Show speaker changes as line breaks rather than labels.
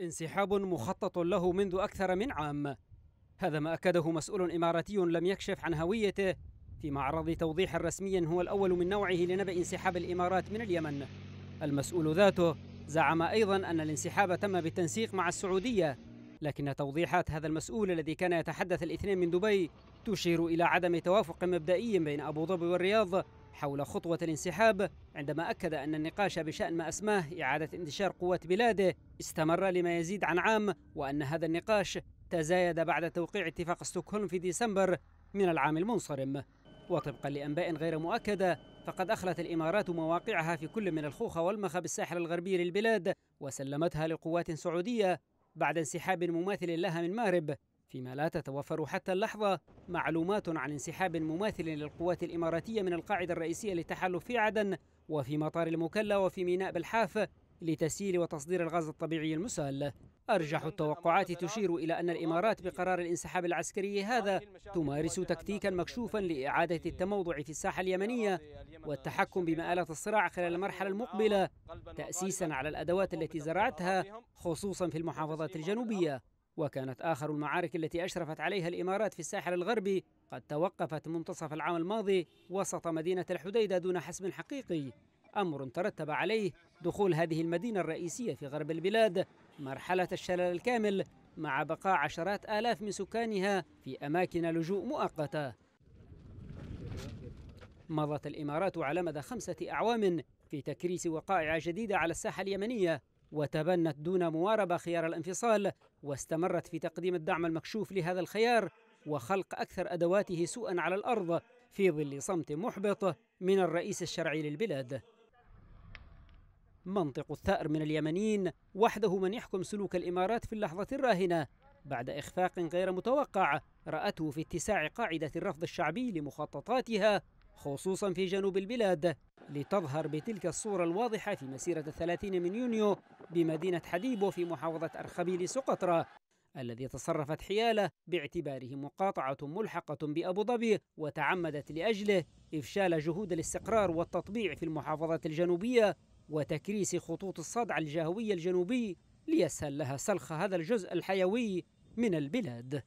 انسحاب مخطط له منذ أكثر من عام هذا ما أكده مسؤول إماراتي لم يكشف عن هويته في معرض توضيح رسمي هو الأول من نوعه لنبأ انسحاب الإمارات من اليمن المسؤول ذاته زعم أيضا أن الانسحاب تم بالتنسيق مع السعودية لكن توضيحات هذا المسؤول الذي كان يتحدث الاثنين من دبي تشير إلى عدم توافق مبدئي بين أبو ظبي والرياض حول خطوة الانسحاب عندما أكد أن النقاش بشأن ما أسماه إعادة انتشار قوات بلاده استمر لما يزيد عن عام وأن هذا النقاش تزايد بعد توقيع اتفاق ستوكهولم في ديسمبر من العام المنصرم وطبقا لأنباء غير مؤكدة فقد أخلت الإمارات مواقعها في كل من الخوخة والمخة بالساحل الغربي للبلاد وسلمتها لقوات سعودية بعد انسحاب مماثل لها من مارب فيما لا تتوفر حتى اللحظة معلومات عن انسحاب مماثل للقوات الإماراتية من القاعدة الرئيسية للتحالف في عدن وفي مطار المكلا وفي ميناء بالحاف لتسييل وتصدير الغاز الطبيعي المسال أرجح التوقعات تشير إلى أن الإمارات بقرار الانسحاب العسكري هذا تمارس تكتيكا مكشوفا لإعادة التموضع في الساحة اليمنية والتحكم بمآلات الصراع خلال المرحلة المقبلة تأسيسا على الأدوات التي زرعتها خصوصا في المحافظات الجنوبية وكانت آخر المعارك التي أشرفت عليها الإمارات في الساحل الغربي قد توقفت منتصف العام الماضي وسط مدينة الحديدة دون حسم حقيقي أمر ترتب عليه دخول هذه المدينة الرئيسية في غرب البلاد مرحلة الشلل الكامل مع بقاء عشرات آلاف من سكانها في أماكن لجوء مؤقتة مضت الإمارات على مدى خمسة أعوام في تكريس وقائع جديدة على الساحة اليمنية وتبنت دون مواربة خيار الانفصال واستمرت في تقديم الدعم المكشوف لهذا الخيار وخلق أكثر أدواته سوءا على الأرض في ظل صمت محبط من الرئيس الشرعي للبلاد منطق الثأر من اليمنيين وحده من يحكم سلوك الإمارات في اللحظة الراهنة بعد إخفاق غير متوقع رأته في اتساع قاعدة الرفض الشعبي لمخططاتها خصوصا في جنوب البلاد لتظهر بتلك الصورة الواضحة في مسيرة الثلاثين من يونيو بمدينة حديبو في محافظة أرخبيل سقطرى الذي تصرفت حياله باعتباره مقاطعة ملحقة بأبو ظبي وتعمدت لأجله إفشال جهود الاستقرار والتطبيع في المحافظة الجنوبية وتكريس خطوط الصدع الجهوي الجنوبي ليسهل لها سلخ هذا الجزء الحيوي من البلاد